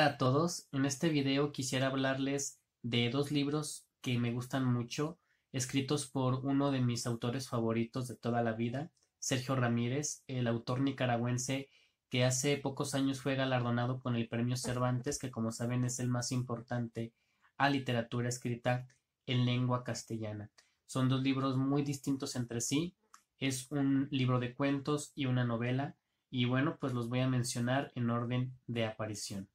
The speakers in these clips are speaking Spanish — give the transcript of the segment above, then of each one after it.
Hola a todos, en este video quisiera hablarles de dos libros que me gustan mucho, escritos por uno de mis autores favoritos de toda la vida, Sergio Ramírez, el autor nicaragüense que hace pocos años fue galardonado con el Premio Cervantes, que como saben es el más importante a literatura escrita en lengua castellana. Son dos libros muy distintos entre sí, es un libro de cuentos y una novela, y bueno, pues los voy a mencionar en orden de aparición.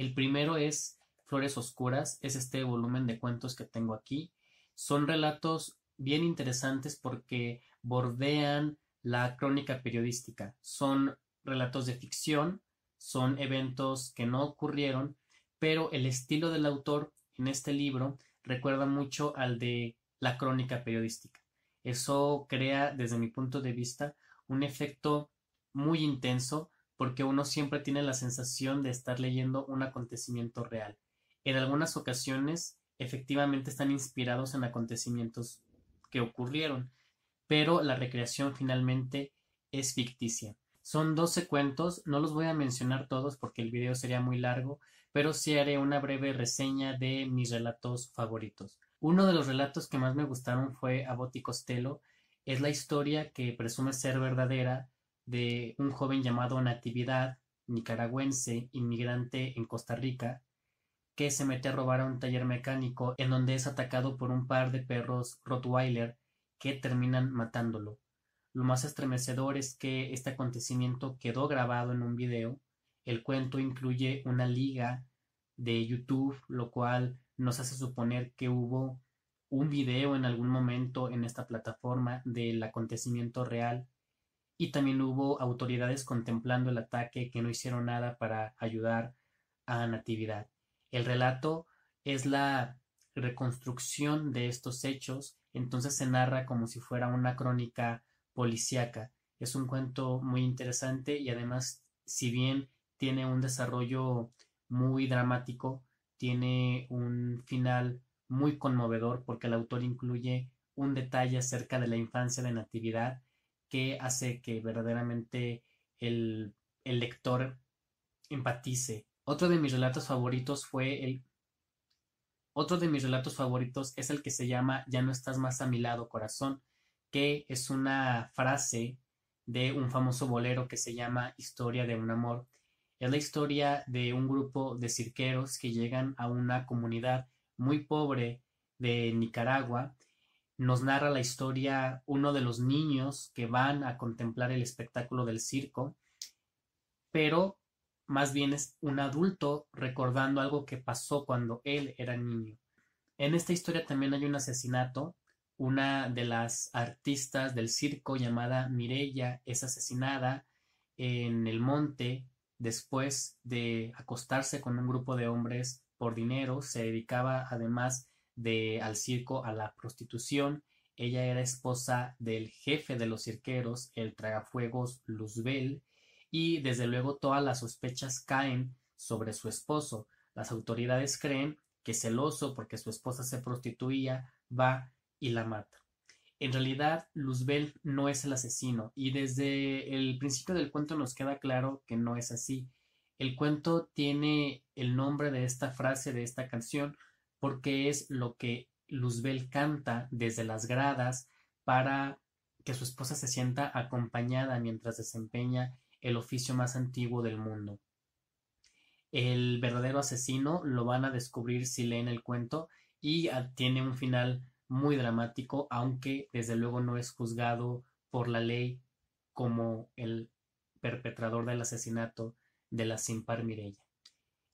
El primero es Flores Oscuras, es este volumen de cuentos que tengo aquí. Son relatos bien interesantes porque bordean la crónica periodística. Son relatos de ficción, son eventos que no ocurrieron, pero el estilo del autor en este libro recuerda mucho al de la crónica periodística. Eso crea, desde mi punto de vista, un efecto muy intenso porque uno siempre tiene la sensación de estar leyendo un acontecimiento real. En algunas ocasiones efectivamente están inspirados en acontecimientos que ocurrieron, pero la recreación finalmente es ficticia. Son 12 cuentos, no los voy a mencionar todos porque el video sería muy largo, pero sí haré una breve reseña de mis relatos favoritos. Uno de los relatos que más me gustaron fue A Costello. Es la historia que presume ser verdadera de un joven llamado Natividad, nicaragüense, inmigrante en Costa Rica, que se mete a robar a un taller mecánico en donde es atacado por un par de perros Rottweiler que terminan matándolo. Lo más estremecedor es que este acontecimiento quedó grabado en un video. El cuento incluye una liga de YouTube, lo cual nos hace suponer que hubo un video en algún momento en esta plataforma del acontecimiento real y también hubo autoridades contemplando el ataque que no hicieron nada para ayudar a Natividad. El relato es la reconstrucción de estos hechos, entonces se narra como si fuera una crónica policíaca. Es un cuento muy interesante y además, si bien tiene un desarrollo muy dramático, tiene un final muy conmovedor porque el autor incluye un detalle acerca de la infancia de Natividad que hace que verdaderamente el, el lector empatice. Otro de mis relatos favoritos fue el... Otro de mis relatos favoritos es el que se llama Ya no estás más a mi lado, corazón, que es una frase de un famoso bolero que se llama Historia de un amor. Es la historia de un grupo de cirqueros que llegan a una comunidad muy pobre de Nicaragua nos narra la historia uno de los niños que van a contemplar el espectáculo del circo, pero más bien es un adulto recordando algo que pasó cuando él era niño. En esta historia también hay un asesinato, una de las artistas del circo llamada Mirella es asesinada en el monte después de acostarse con un grupo de hombres por dinero, se dedicaba además al circo a la prostitución. Ella era esposa del jefe de los cirqueros, el tragafuegos Luzbel, y desde luego todas las sospechas caen sobre su esposo. Las autoridades creen que celoso porque su esposa se prostituía, va y la mata. En realidad, Luzbel no es el asesino y desde el principio del cuento nos queda claro que no es así. El cuento tiene el nombre de esta frase, de esta canción, porque es lo que Luzbel canta desde las gradas para que su esposa se sienta acompañada mientras desempeña el oficio más antiguo del mundo. El verdadero asesino lo van a descubrir si leen el cuento y ah, tiene un final muy dramático, aunque desde luego no es juzgado por la ley como el perpetrador del asesinato de la sin par Mirella.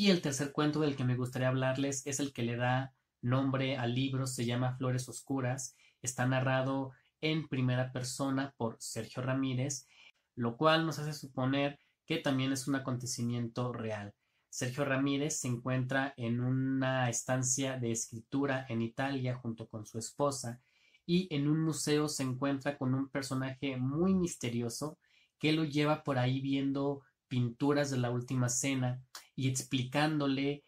Y el tercer cuento del que me gustaría hablarles es el que le da nombre al libro, se llama Flores Oscuras, está narrado en primera persona por Sergio Ramírez, lo cual nos hace suponer que también es un acontecimiento real. Sergio Ramírez se encuentra en una estancia de escritura en Italia junto con su esposa y en un museo se encuentra con un personaje muy misterioso que lo lleva por ahí viendo pinturas de la última cena y explicándole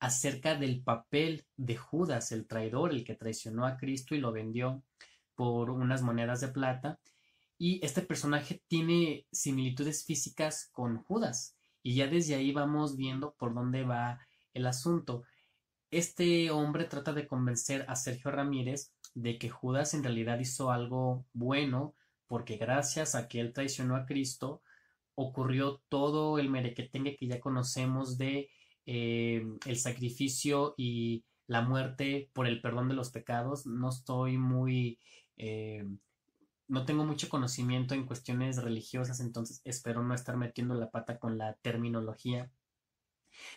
acerca del papel de Judas, el traidor, el que traicionó a Cristo y lo vendió por unas monedas de plata. Y este personaje tiene similitudes físicas con Judas. Y ya desde ahí vamos viendo por dónde va el asunto. Este hombre trata de convencer a Sergio Ramírez de que Judas en realidad hizo algo bueno porque gracias a que él traicionó a Cristo, ocurrió todo el merequetengue que ya conocemos de eh, el sacrificio y la muerte por el perdón de los pecados. No estoy muy... Eh, no tengo mucho conocimiento en cuestiones religiosas, entonces espero no estar metiendo la pata con la terminología.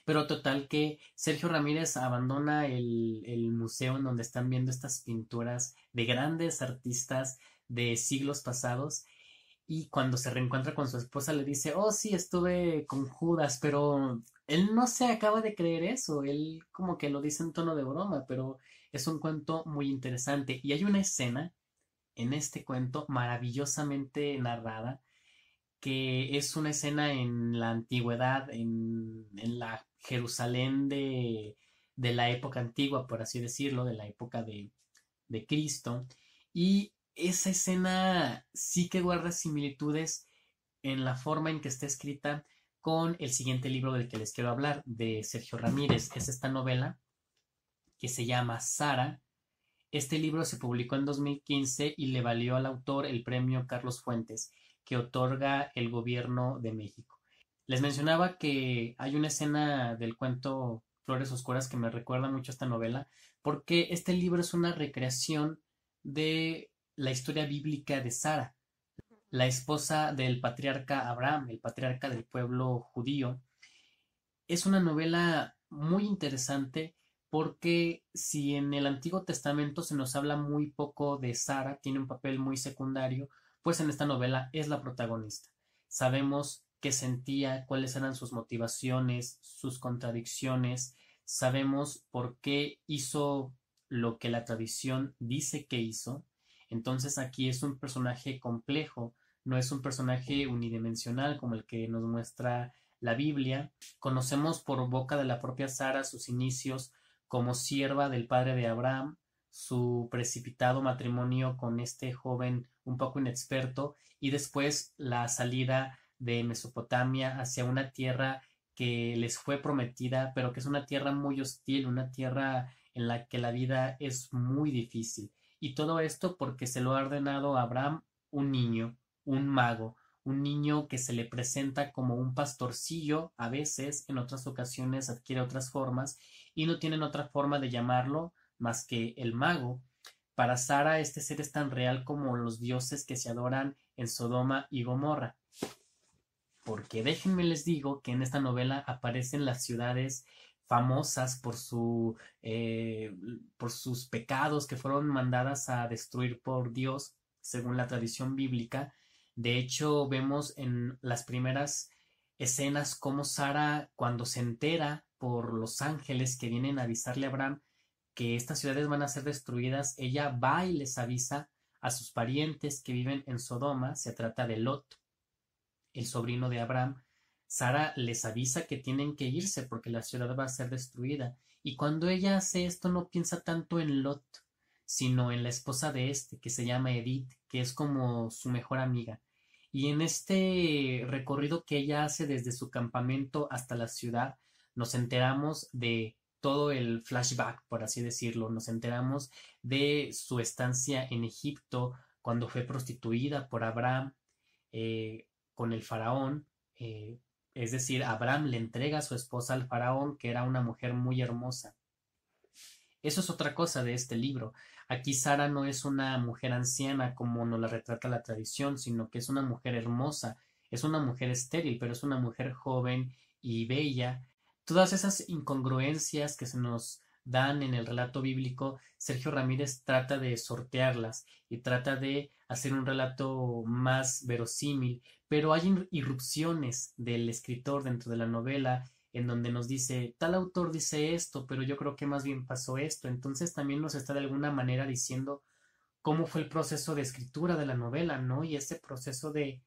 Pero total que Sergio Ramírez abandona el, el museo en donde están viendo estas pinturas de grandes artistas de siglos pasados y cuando se reencuentra con su esposa le dice, oh sí, estuve con Judas, pero él no se acaba de creer eso, él como que lo dice en tono de broma, pero es un cuento muy interesante y hay una escena en este cuento maravillosamente narrada que es una escena en la antigüedad, en, la Jerusalén de, la época antigua, por así decirlo, de la época de, de Cristo, y esa escena sí que guarda similitudes en la forma en que está escrita con el siguiente libro del que les quiero hablar, de Sergio Ramírez. Es esta novela que se llama Sara. Este libro se publicó en 2015 y le valió al autor el premio Carlos Fuentes que otorga el gobierno de México. Les mencionaba que hay una escena del cuento Flores Oscuras que me recuerda mucho a esta novela porque este libro es una recreación de la historia bíblica de Sara, la esposa del patriarca Abraham, el patriarca del pueblo judío. Es una novela muy interesante porque si en el Antiguo Testamento se nos habla muy poco de Sara, tiene un papel muy secundario, pues en esta novela es la protagonista. Sabemos qué sentía, cuáles eran sus motivaciones, sus contradicciones, sabemos por qué hizo lo que la tradición dice que hizo, entonces aquí es un personaje complejo, no es un personaje unidimensional como el que nos muestra la Biblia. Conocemos por boca de la propia Sara sus inicios como sierva del padre de Abraham, su precipitado matrimonio con este joven un poco inexperto y después la salida de Mesopotamia hacia una tierra que les fue prometida, pero que es una tierra muy hostil, una tierra en la que la vida es muy difícil. Y todo esto porque se lo ha ordenado a Abraham un niño, un mago, un niño que se le presenta como un pastorcillo a veces, en otras ocasiones adquiere otras formas y no tienen otra forma de llamarlo más que el mago. Para Sara este ser es tan real como los dioses que se adoran en Sodoma y Gomorra. Porque déjenme les digo que en esta novela aparecen las ciudades famosas por, su, eh, por sus pecados que fueron mandadas a destruir por Dios, según la tradición bíblica. De hecho, vemos en las primeras escenas cómo Sara, cuando se entera por los ángeles que vienen a avisarle a Abraham que estas ciudades van a ser destruidas, ella va y les avisa a sus parientes que viven en Sodoma, se trata de Lot, el sobrino de Abraham, Sara les avisa que tienen que irse porque la ciudad va a ser destruida, y cuando ella hace esto no piensa tanto en Lot, sino en la esposa de este, que se llama Edith, que es como su mejor amiga. Y en este recorrido que ella hace desde su campamento hasta la ciudad, nos enteramos de todo el flashback, por así decirlo, nos enteramos de su estancia en Egipto, cuando fue prostituida por Abraham, eh, con el faraón, eh, es decir, Abraham le entrega a su esposa al faraón, que era una mujer muy hermosa. Eso es otra cosa de este libro. Aquí Sara no es una mujer anciana como nos la retrata la tradición, sino que es una mujer hermosa, es una mujer estéril, pero es una mujer joven y bella. Todas esas incongruencias que se nos dan en el relato bíblico, Sergio Ramírez trata de sortearlas y trata de hacer un relato más verosímil, pero hay irrupciones del escritor dentro de la novela en donde nos dice tal autor dice esto, pero yo creo que más bien pasó esto, entonces también nos está de alguna manera diciendo cómo fue el proceso de escritura de la novela, ¿no? Y ese proceso de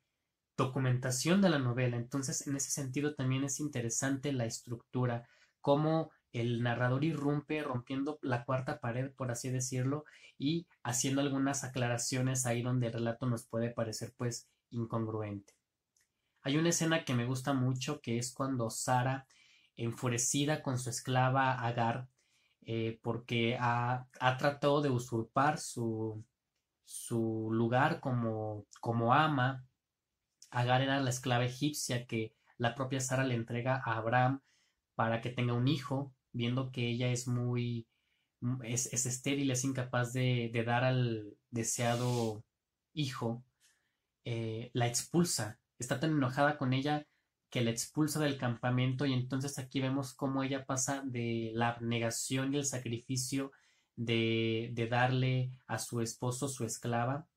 documentación de la novela. Entonces, en ese sentido también es interesante la estructura, cómo el narrador irrumpe rompiendo la cuarta pared, por así decirlo, y haciendo algunas aclaraciones ahí donde el relato nos puede parecer pues incongruente. Hay una escena que me gusta mucho que es cuando Sara, enfurecida con su esclava Agar, eh, porque ha, tratado de usurpar su, su lugar como, como ama, Agar era la esclava egipcia que la propia Sara le entrega a Abraham para que tenga un hijo viendo que ella es muy, mm, es, es estéril, es incapaz de, dar al deseado hijo, eh, la expulsa. Está tan enojada con ella que la expulsa del campamento y entonces aquí vemos cómo ella pasa de la abnegación y el sacrificio de, de darle a su esposo su esclava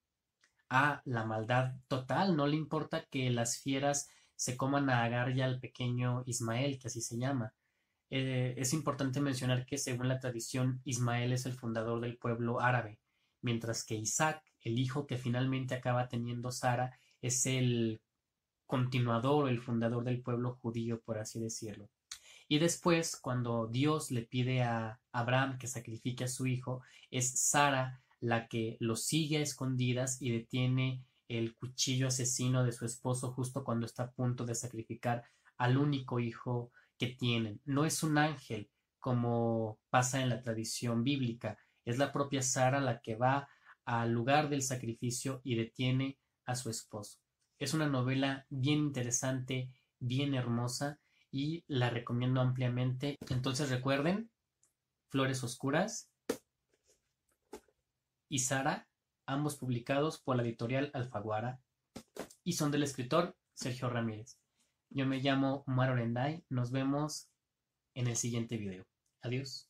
a la maldad total. No le importa que las fieras se coman a Agar y al pequeño Ismael, que así se llama. Eh, es importante mencionar que según la tradición, Ismael es el fundador del pueblo árabe, mientras que Isaac, el hijo que finalmente acaba teniendo Sara, es el continuador, el fundador del pueblo judío, por así decirlo. Y después, cuando Dios le pide a Abraham que sacrifique a su hijo, es Sara la que lo sigue a escondidas y detiene el cuchillo asesino de su esposo justo cuando está a punto de sacrificar al único hijo que tienen. No es un ángel como pasa en la tradición bíblica. Es la propia Sara la que va al lugar del sacrificio y detiene a su esposo. Es una novela bien interesante, bien hermosa y la recomiendo ampliamente. Entonces recuerden, Flores Oscuras y Sara, ambos publicados por la editorial Alfaguara y son del escritor Sergio Ramírez. Yo me llamo Omar Nos vemos en el siguiente video. Adiós.